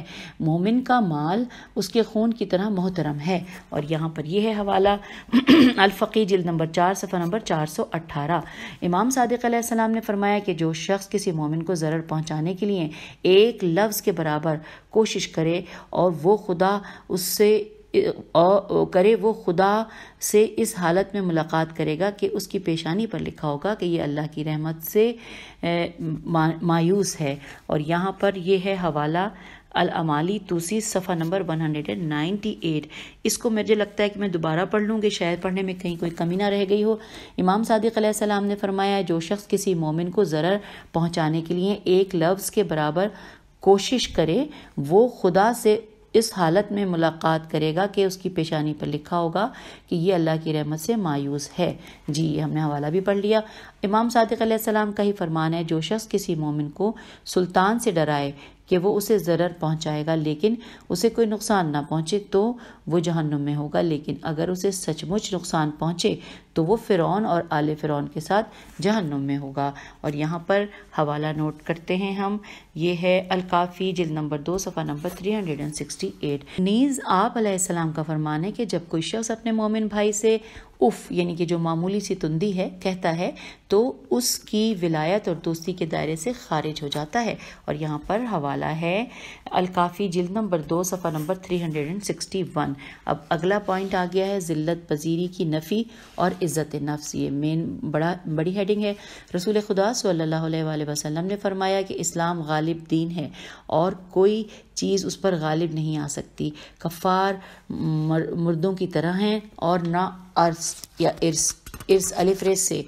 मोमिन का माल उसके खून की तरह मोहतरम है और यहाँ पर यह है हवाला (clears throat) अलफ़ी जिल नंबर चार सफर नंबर चार सौ अट्ठारह इमाम सादिक ने फरमाया कि जो शख्स किसी मोमिन को ज़र पहुँचाने के लिए एक लफ्ज़ के बराबर कोशिश करे और वो खुदा उससे करे वो खुदा से इस हालत में मुलाकात करेगा कि उसकी पेशानी पर लिखा होगा कि ये अल्लाह की रहमत से मायूस है और यहाँ पर यह है हवाला अल अमाली तूसी सफ़ा नंबर 198 इसको मुझे लगता है कि मैं दोबारा पढ़ लूँगी शायद पढ़ने में कहीं कोई कमी ना रह गई हो इमाम सादिक सलाम ने फरमाया जो शख्स किसी मोमिन को ज़र पहुँचाने के लिए एक लफ्ज़ के बराबर कोशिश करे वो खुदा से इस हालत में मुलाकात करेगा कि उसकी पेशानी पर लिखा होगा कि ये अल्लाह की रहमत से मायूस है जी ये हमने हवाला भी पढ़ लिया इमाम सादिक सलाम का ही फरमान है जो शख्स किसी मोमिन को सुल्तान से डराए कि वो उसे ज़रर पहुंचाएगा लेकिन उसे कोई नुकसान ना पहुंचे तो वो जहन्नुम में होगा लेकिन अगर उसे सचमुच नुकसान पहुंचे तो वो फ़िरौन और आले फ़िरौन के साथ जहन्नुम में होगा और यहाँ पर हवाला नोट करते हैं हम ये है अलकाफ़ी जिल नंबर दो सफ़ा number three hundred and sixty eight नीज़ आप आसमाम का फरमान है कि जब कोई शख्स अपने मोमिन भाई से उफ़ यानी कि जो मामूली सी तुंदी है कहता है तो उसकी विलायत और दोस्ती के दायरे से खारिज हो जाता है और यहाँ पर हवाला है अलकाफ़ी जिल्द नंबर दो सफ़ा number three hundred and sixty one अब अगला पॉइंट आ गया है ज़िल्त पजीरी की नफ़ी और इज़्ज़त नफ्स ये मेन बड़ा बड़ी हेडिंग है रसूल खुदा सल्ला वसम ने फरमाया कि इस्लाम गालिब दीन है और कोई चीज़ उस पर गालिब नहीं आ सकती कफ़ार मर, मर्दों की तरह हैं और ना अर्स या इर्स इर्स अलिफ्रेस से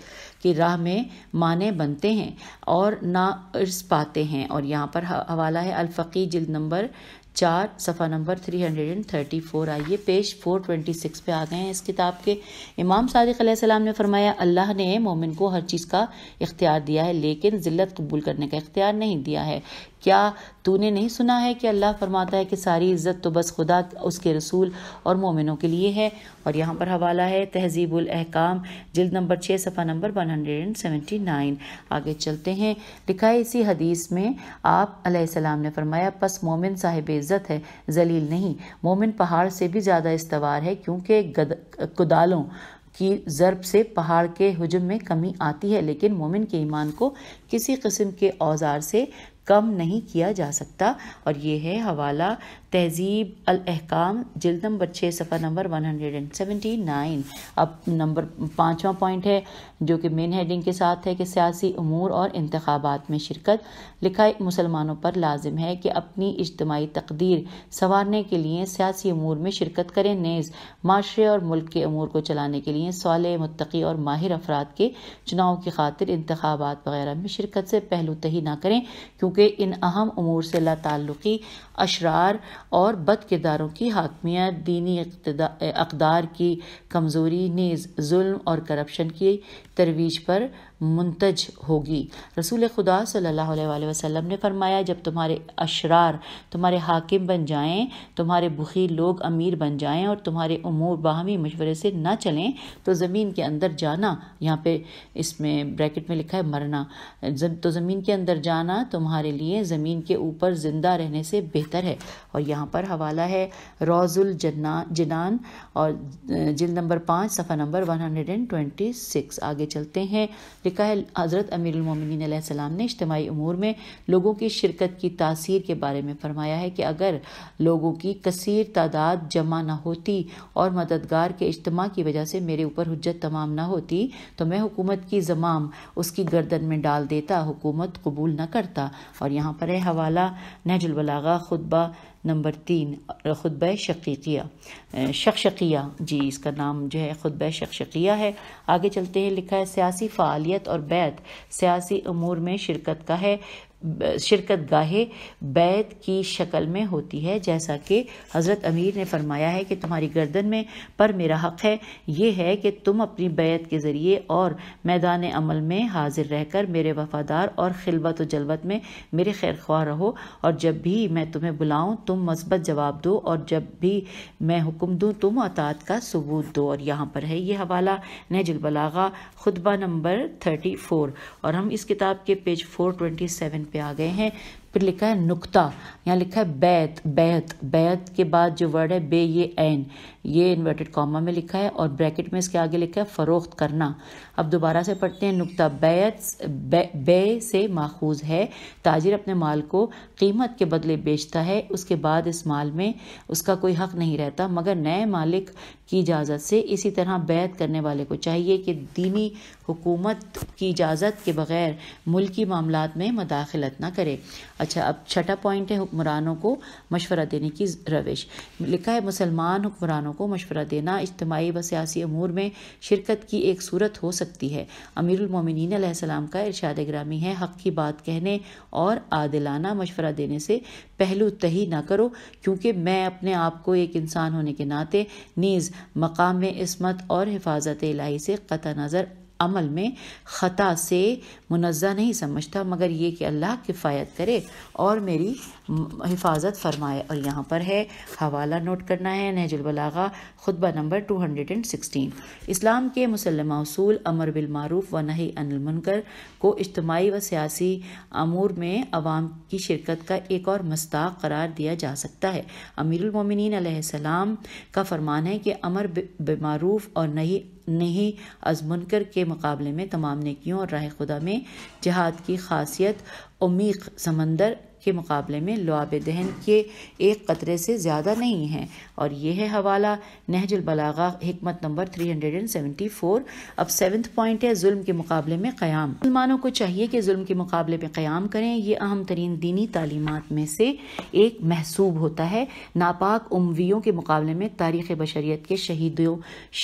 कि राह में माने बनते हैं और ना इर्स पाते हैं और यहाँ पर हवाला है अलफ़ी जिल्द नंबर चार सफ़ा number three hundred and thirty four आइए पेज सिक्स पे आ गए हैं इस किताब के इमाम सादिक ने फरमाया अल्लाह ने मोमिन को हर चीज़ का इख्तियार दिया है लेकिन ज़िल्लत कबूल करने का इख्तियार नहीं दिया है क्या तूने नहीं सुना है कि अल्लाह फरमाता है कि सारी इज़्ज़त तो बस खुदा उसके रसूल और मोमिनों के लिए है और यहाँ पर हवाला है तहजीबुल अहकाम जिल्द नंबर छः सफ़ा number one hundred and seventy nine आगे चलते हैं लिखा है इसी हदीस में आप सलाम ने फरमाया बस मोमिन साहिब इज़्ज़त है जलील नहीं मोमिन पहाड़ से भी ज़्यादा इस्तवार है क्योंकि कुदालों की ज़रब से पहाड़ के हजम में कमी आती है लेकिन मोमिन के ईमान को किसी किस्म के औजार से कम नहीं किया जा सकता और ये है हवाला तहजीब अलहकाम जल्द नंबर छः सफ़ा number one hundred and seventy nine अब नंबर पाँचवा पॉइंट है जो कि मेन हेडिंग के साथ है कि सियासी अमूर और इंतबात में शिरकत लिखाई मुसलमानों पर लाजिम है कि अपनी इज्तमाही तकदीर संवारने के लिए सियासी अमूर में शिरकत करें नेज़ माशरे और मुल्क के अमूर को चलाने के लिए साल मतकी और माहिर अफराद के चुनाव की खातिर इंतबात वगैरह में शिरकत से पहलू तही ना करें क्योंकि इन अहम अमूर से लाताल्लुकी अशरार और बद किरदारों की हाकमियत दीनी अकदार की कमज़ोरी नीज़ जुल्म और करप्शन की तरवीज पर मुंतज होगी रसूल खुदा सल्लल्लाहु अलैहि वसल्लम ने फरमाया जब तुम्हारे अशरार तुम्हारे हाकिम बन जाएं तुम्हारे बुखी लोग अमीर बन जाएं और तुम्हारे उमूर बाहमी मशवरे से ना चलें तो ज़मीन के अंदर जाना यहाँ पे इसमें ब्रैकेट में लिखा है मरना तो ज़मीन के अंदर जाना तुम्हारे लिए ज़मीन के ऊपर ज़िंदा रहने से बेहतर है और यहाँ पर हवाला है रोज़ुल जन्ना जिनान और जिल नंबर पाँच सफ़ा number one hundred and twenty six आगे चलते हैं फ़िका हज़रत सलाम ने इज्तमी अमूर में लोगों की शिरकत की तासीर के बारे में फरमाया है कि अगर लोगों की कसर तादाद जमा ना होती और मददगार के इज्तम की वजह से मेरे ऊपर हजत तमाम ना होती तो मैं हुकूमत की जमाम उसकी गर्दन में डाल देता हुकूमत कबूल न करता और यहाँ पर है हवाला नहजुलबलागा खुतबा नंबर तीन खुतब शकीकिया शखशकिया जी इसका नाम जो है खुतब शखशकिया है आगे चलते हैं लिखा है सियासी फ़ालियत और बैत सियासी अमूर में शिरकत का है शिरकत गाहे बैत की शक्ल में होती है जैसा कि हज़रत अमीर ने फरमाया है कि तुम्हारी गर्दन में पर मेरा हक़ है ये है कि तुम अपनी बैत के ज़रिए और मैदान अमल में हाजिर रहकर मेरे वफ़ादार और खिलबत व जलवत में मेरे खैर ख्वाह रहो और जब भी मैं तुम्हें बुलाऊँ तुम मस्बत जवाब दो और जब भी मैं हुक्म दूँ तुम अतात का सबूत दो और यहाँ पर है ये हवाला नजुलबलागा खुतबा नंबर थर्टी फोर और हम इस किताब के पेज फोर ट्वेंटी सेवन पे आ गए हैं फिर लिखा है नुक्ता यहाँ लिखा है बैत बैत बैत के बाद जो वर्ड है बे ये एन ये इन्वर्टेड कॉमा में लिखा है और ब्रैकेट में इसके आगे लिखा है फ़रोख्त करना अब दोबारा से पढ़ते हैं नुक्ता बैत बे, बे से माखूज है ताजिर अपने माल को कीमत के बदले बेचता है उसके बाद इस माल में उसका कोई हक नहीं रहता मगर नए मालिक की इजाज़त से इसी तरह बैत करने वाले को चाहिए कि दीनी हुकूमत की इजाज़त के बगैर मुल्की मामला में मदाखलत ना करे अच्छा अब छठा पॉइंट है हुक्मरानों को मशवरा देने की रविश लिखा है मुसलमान हुक्मरानों को मशवरा देना इज्तमाही व सियासी अमूर में शिरकत की एक सूरत हो सकती है अमीरमिन सलाम का इरशाद ग्रामी है हक़ की बात कहने और आदिलाना मशवरा देने से पहलू तही ना करो क्योंकि मैं अपने आप को एक इंसान होने के नाते नीज़ मकाम में इसमत और हिफाजत इलाही से क़त नज़र अमल में ख़ता से मुनज़ा नहीं समझता मगर ये कि अल्लाह किफ़ायत करे और मेरी हिफाजत फरमाए और यहाँ पर है हवाला नोट करना है नहजुलबलागा खुतबा number two hundred and sixteen इस्लाम के मुसलम असूल अमर बिलमारूफ व नही अनिलमनकर को इज्तमाही व सियासी अमूर में अवाम की शिरकत का एक और मस्ताक करार दिया जा सकता है अमीरमिन का फरमान है कि अमर बेमारूफ और नही नहीं अजमुनकर के मुकाबले में तमाम नेकियों और राय खुदा में जहाद की खासियत उमीक समंदर के मुकाबले में लुआब दहन के एक कतरे से ज़्यादा नहीं हैं और यह है हवाला नहजुल बलागा हमत नंबर 374 अब सेवन्थ पॉइंट है जुल्म के मुकाबले में क़्याम मुसलमानों को चाहिए कि जुल्म के मुकाबले में क़्याम करें यह अहम तरीन दीनी तालीमत में से एक महसूब होता है नापाक उमवियों के मुकाबले में तारीख़ बशरीत के शहीदों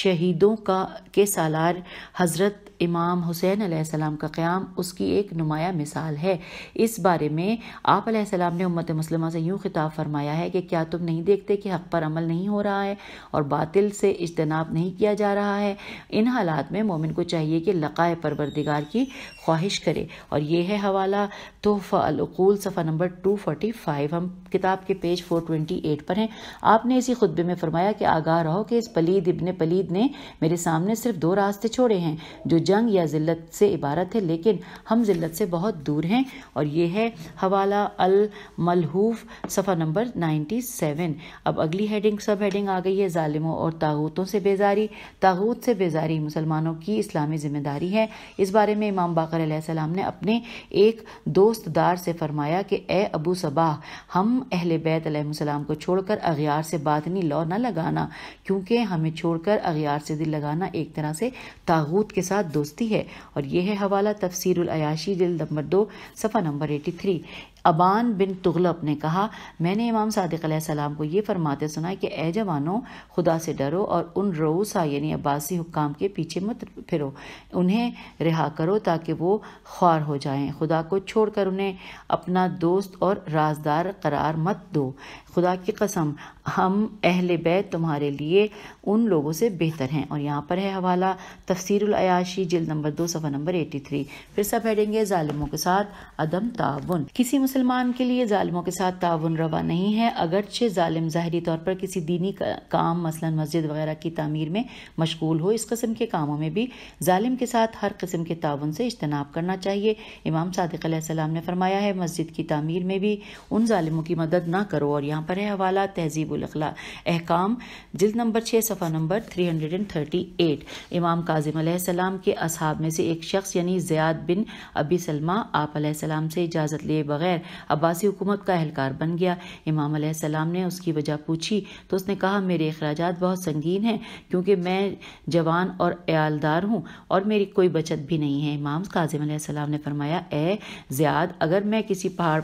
शहीदों का के सालार हज़रत इमाम हुसैन सलाम का क़्याम उसकी एक नुमाया मिसाल है इस बारे में आप सलाम ने उम्मत मुसलमा से यूँ खिताब फरमाया है कि क्या तुम नहीं देखते कि हक़ पर अमल नहीं हो रहा है और बातिल से इजतनाब नहीं किया जा रहा है इन हालात में मोमिन को चाहिए कि लक़ाए परवरदिगार की ख्वाहिश करे और यह है हवाला तोहफ़ा अलकूल सफ़ा नंबर टू फोर्टी फाइव हम किताब के पेज 428 पर है आपने इसी खुतबे में फरमाया कि आगाह रहो कि इस पलीद इबन पलीद ने मेरे सामने सिर्फ दो रास्ते छोड़े हैं जो जंग या जिल्लत से इबारत है लेकिन हम जिल्लत से बहुत दूर हैं और ये है हवाला अल मलहूफ सफ़ा नंबर सेवन अब अगली हेडिंग सब हेडिंग आ गई है ालिमों और ताहूतों से बेजारी ताहूत से बेजारी मुसलमानों की इस्लामी जिम्मेदारी है इस बारे में इमाम बाकर ने अपने एक दोस्तदार से फरमाया कि ए अबू सबाह हम अहल बैतम को छोड़कर अगियार से बातनी लौ न लगाना क्योंकि हमें छोड़कर अगियार से दिल लगाना एक तरह से तागूत के साथ दोस्ती है और यह है हवाला तफसरयाशी दिल नंबर दो सफ़ा नंबर एटी थ्री अबान बिन तुगलब ने कहा मैंने इमाम सादिक सलाम को ये फरमाते सुना कि ए जवानों खुदा से डरो और उन रऊसा यानी अब्बासी हुकाम के पीछे मत फिरो उन्हें रिहा करो ताकि वो ख्वार हो जाएं खुदा को छोड़कर उन्हें अपना दोस्त और राजदार करार मत दो खुदा की कसम हम अहल बैत तुम्हारे लिए उन लोगों से बेहतर हैं और यहाँ पर है हवाला तफसरयाशी जल्द नंबर दो सफ़ा नंबर एटी थ्री फिर सब हेडेंगे ालिमों के साथ अदम ताउन किसी मुसलमान के लिए ालिमों के साथ ताउन रवा नहीं है अगरचे ालिम ज़ाहरी तौर पर किसी दीनी का, काम मसला मस्जिद वगैरह की तमीर में मशगूल हो इस कस्म के कामों में भी ालिम के साथ हर कस्म के ताउन से इजतनाब करना चाहिए इमाम सदक ने फरमाया है मस्जिद की तमीर में भी उन ालिमों की मदद ना करो और यहाँ पर है हवाला तहजीबुल अहकाम जिल्द नंबर छः सफ़ा number three hundred and thirty eight इमाम काजिम सलाम के असहाब में से एक शख्स यानी जयाद बिन अबी सलमा आप से इजाज़त लिए बगैर अब्बासी हुकूमत का एहलकार बन गया इमाम सलाम ने उसकी वजह पूछी तो उसने कहा मेरे अखराज बहुत संगीन हैं क्योंकि मैं जवान और एयालदार हूँ और मेरी कोई बचत भी नहीं है इमाम काजिम ने फरमाया ए ज्याद अगर मैं किसी पहाड़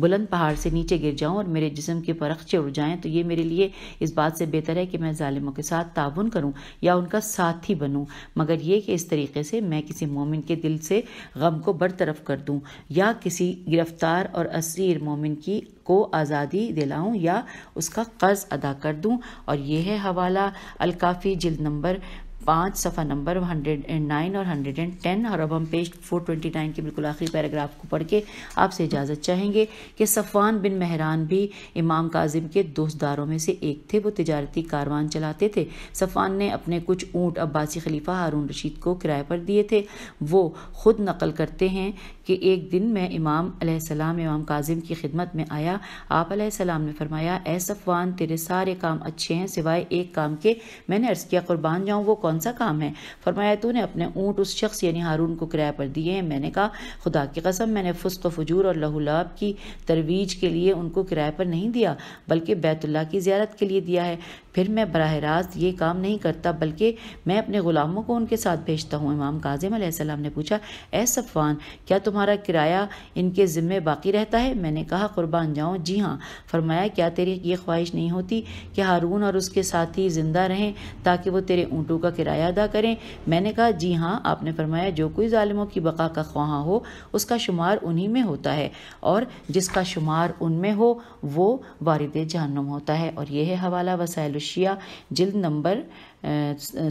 बुलंद पहाड़ से नीचे गिर जाऊँ और मेरे जिसम के परखचे उड़ जाएँ तो ये मेरे लिए इस बात से बेहतर है कि मैं ालिमों के साथ ताउन करूँ या उनका साथी बनूँ मगर ये कि इस तरीके से मैं किसी मोमिन के दिल से गम को बरतरफ कर दूँ या किसी गिरफ्तार और असीर मोमिन की को आज़ादी दिलाऊं या उसका कर्ज़ अदा कर दूं और यह है हवाला अलकाफ़ी जिल नंबर पाँच सफ़ा नंबर हंड्रेड एंड नाइन और हंड्रेड एंड टेन और अब हम पेज फोर ट्वेंटी नाइन के बिल्कुल आखिरी पैराग्राफ को पढ़ के आपसे इजाज़त चाहेंगे कि सफ़ान बिन महरान भी इमाम काजिम के दोस्तदारों में से एक थे वो तजारती कारवान चलाते थे सफ़ान ने अपने कुछ ऊँट अब्बासी खलीफा हारून रशीद को किराए पर दिए थे वो खुद नकल करते हैं कि एक दिन मैं इमाम अलैहिस्सलाम इमाम काजिम की खिदमत में आया आप अलैहिस्सलाम ने फरमाया ए सफ़वान तेरे सारे काम अच्छे हैं सिवाय एक काम के मैंने अर्ज़ किया कुर्बान जाऊँ वो कौन सा काम है फरमाया तूने अपने ऊँट उस शख्स यानी हारून को किराया पर दिए हैं मैंने कहा खुदा की कसम मैंने फुस्क फजूर और लहूलाब की तरवीज के लिए उनको किराए पर नहीं दिया बल्कि बैतुल्ला की ज्यारत के लिए दिया है फिर मैं बरह रास्त ये काम नहीं करता बल्कि मैं अपने ग़ुलामों को उनके साथ भेजता हूँ इमाम काजिम आसमाम ने पूछा ए सफान क्या तुम्हारा किराया इनके ज़िम्मे बाकी रहता है मैंने कहा क़ुरबान जाऊँ जी हाँ फरमाया क्या तेरी ये ख्वाहिश नहीं होती कि हारून और उसके ही ज़िंदा रहें ताकि वो तेरे ऊँटों का किराया अदा करें मैंने कहा जी हाँ आपने फरमाया जो कोई ालमों की बका का ख्वाह हो उसका शुमार उन्हीं में होता है और जिसका शुमार उनमें हो वो वारद जहनम होता है और यह है हवाला वसायल एशिया जिल्द नंबर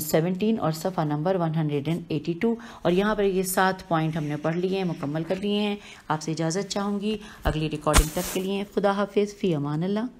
सेवनटीन और सफ़ा number one hundred and eighty two और यहाँ पर ये सात पॉइंट हमने पढ़ लिए हैं मुकम्मल कर लिए हैं आपसे इजाज़त चाहूँगी अगली रिकॉर्डिंग तक के लिए खुदा हाफिज़ फ़ी अमान अल्लाह